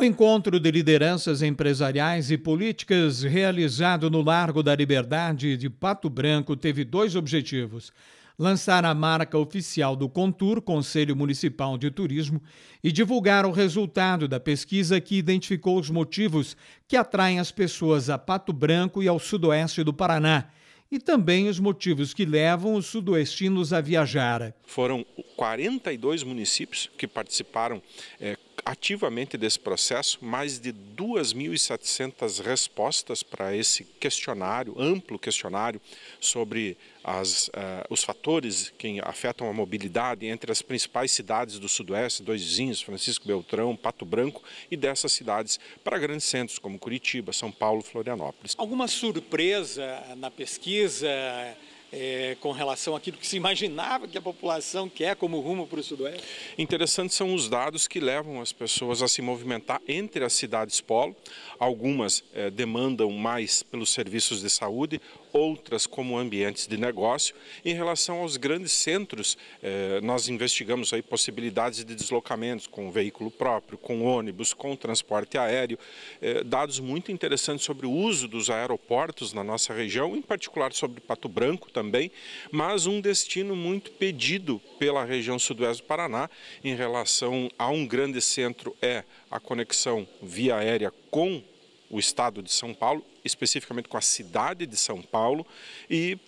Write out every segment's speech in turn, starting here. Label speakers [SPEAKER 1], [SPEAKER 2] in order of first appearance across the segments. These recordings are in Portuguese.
[SPEAKER 1] O encontro de lideranças empresariais e políticas realizado no Largo da Liberdade de Pato Branco teve dois objetivos: lançar a marca oficial do Contur, Conselho Municipal de Turismo, e divulgar o resultado da pesquisa que identificou os motivos que atraem as pessoas a Pato Branco e ao sudoeste
[SPEAKER 2] do Paraná e também os
[SPEAKER 1] motivos que levam os sudoestinos a viajar.
[SPEAKER 2] Foram 42 municípios que participaram é, ativamente desse processo mais de 2.700 respostas para esse questionário, amplo questionário, sobre as, uh, os fatores que afetam a mobilidade entre as principais cidades do Sudoeste, dois vizinhos, Francisco Beltrão, Pato Branco, e dessas cidades para grandes centros como Curitiba, São Paulo, Florianópolis.
[SPEAKER 1] Alguma surpresa na pesquisa? é, com relação àquilo que se imaginava que a população quer como rumo para o Sudoeste?
[SPEAKER 2] interessantes são os dados que levam as pessoas a se movimentar entre as cidades polo. Algumas é, demandam mais pelos serviços de saúde, outras como ambientes de negócio. Em relação aos grandes centros, é, nós investigamos aí possibilidades de deslocamentos com veículo próprio, com ônibus, com transporte aéreo, é, dados muito interessantes sobre o uso dos aeroportos na nossa região, em particular sobre Pato Branco também, mas um destino muito pedido pela região sudoeste do Paraná em relação a um grande centro é a conexão via aérea com o estado de São Paulo, especificamente com a cidade de São Paulo, e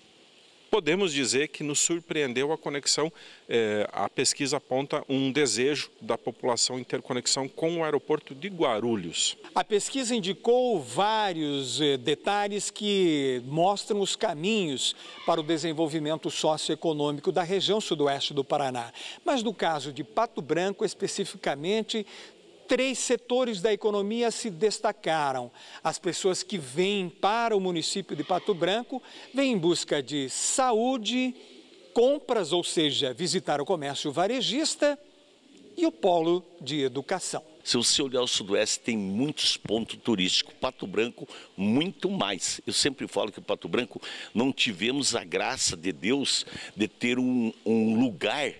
[SPEAKER 2] podemos dizer que nos surpreendeu a conexão. Eh, a pesquisa aponta um desejo da população interconexão com o aeroporto de Guarulhos.
[SPEAKER 1] A pesquisa indicou vários eh, detalhes que mostram os caminhos para o desenvolvimento socioeconômico da região sudoeste do Paraná. Mas no caso de Pato Branco, especificamente, três setores da economia se destacaram. As pessoas que vêm para o município de Pato Branco vêm em busca de saúde, compras, ou seja, visitar o comércio varejista e o polo
[SPEAKER 2] de educação. Se você olhar o Sudoeste, tem muitos pontos turísticos. Pato Branco, muito mais. Eu sempre falo que o Pato Branco não tivemos a graça de Deus de ter um, um lugar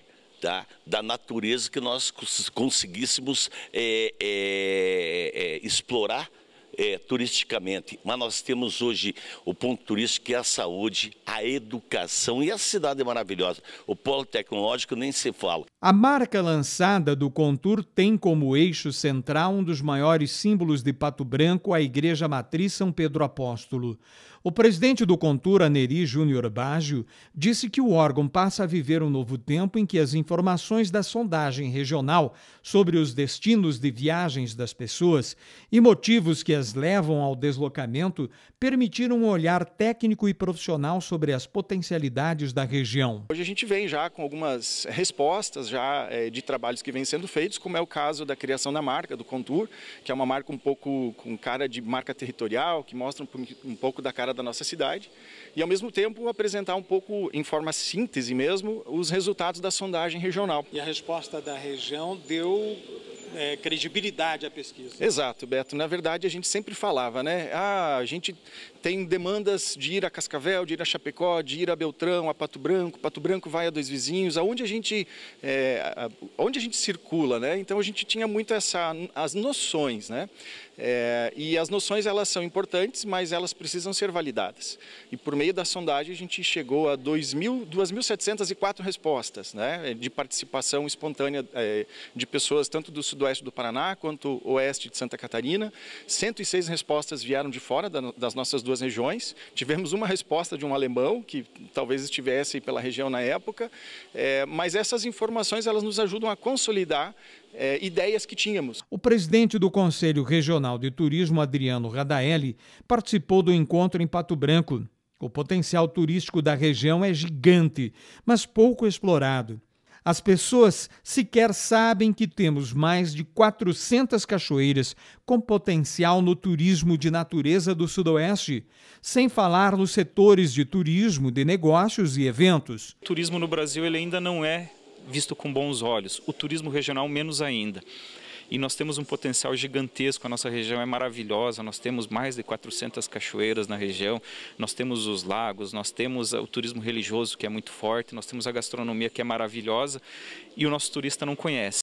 [SPEAKER 2] da natureza que nós conseguíssemos é, é, é, explorar é, turisticamente, mas nós temos hoje o ponto turístico que é a saúde, a educação e a cidade é maravilhosa. O polo tecnológico nem se fala.
[SPEAKER 1] A marca lançada do Contour tem como eixo central um dos maiores símbolos de Pato Branco, a Igreja Matriz São Pedro Apóstolo. O presidente do Contour, Aneri Júnior Baggio, disse que o órgão passa a viver um novo tempo em que as informações da sondagem regional sobre os destinos de viagens das pessoas e motivos que as levam ao deslocamento permitiram um olhar técnico e profissional sobre as potencialidades da região.
[SPEAKER 3] Hoje a gente vem já com algumas respostas já é, de trabalhos que vêm sendo feitos, como é o caso da criação da marca, do Contour, que é uma marca um pouco com cara de marca territorial, que mostra um, um pouco da cara da nossa cidade, e ao mesmo tempo apresentar um pouco, em forma síntese mesmo, os resultados da sondagem regional. E a resposta da região deu é, credibilidade à pesquisa. Exato, Beto. Na verdade, a gente sempre falava, né? Ah, a gente tem demandas de ir a Cascavel, de ir a Chapecó, de ir a Beltrão, a Pato Branco. Pato Branco vai a dois vizinhos, aonde a gente, é, onde a gente circula, né? Então a gente tinha muito essa, as noções, né? É, e as noções elas são importantes, mas elas precisam ser validadas. E por meio da sondagem a gente chegou a 2.704 respostas, né? De participação espontânea é, de pessoas tanto do sudeste sudoeste do Paraná quanto oeste de Santa Catarina. 106 respostas vieram de fora das nossas duas regiões. Tivemos uma resposta de um alemão, que talvez estivesse pela região na época, é, mas essas informações elas nos ajudam a consolidar é, ideias que tínhamos. O
[SPEAKER 1] presidente do Conselho Regional de Turismo, Adriano Radaelli, participou do encontro em Pato Branco. O potencial turístico da região é gigante, mas pouco explorado. As pessoas sequer sabem que temos mais de 400 cachoeiras com potencial no turismo de natureza do Sudoeste, sem falar nos setores de turismo, de negócios e eventos.
[SPEAKER 3] O turismo no Brasil ele ainda não é visto com bons olhos, o turismo regional menos ainda e nós temos um potencial gigantesco. A nossa região é maravilhosa, nós temos mais de 400 cachoeiras na região, nós temos os lagos, nós temos o turismo religioso que é muito forte, nós temos a gastronomia que é maravilhosa e o nosso turista não conhece.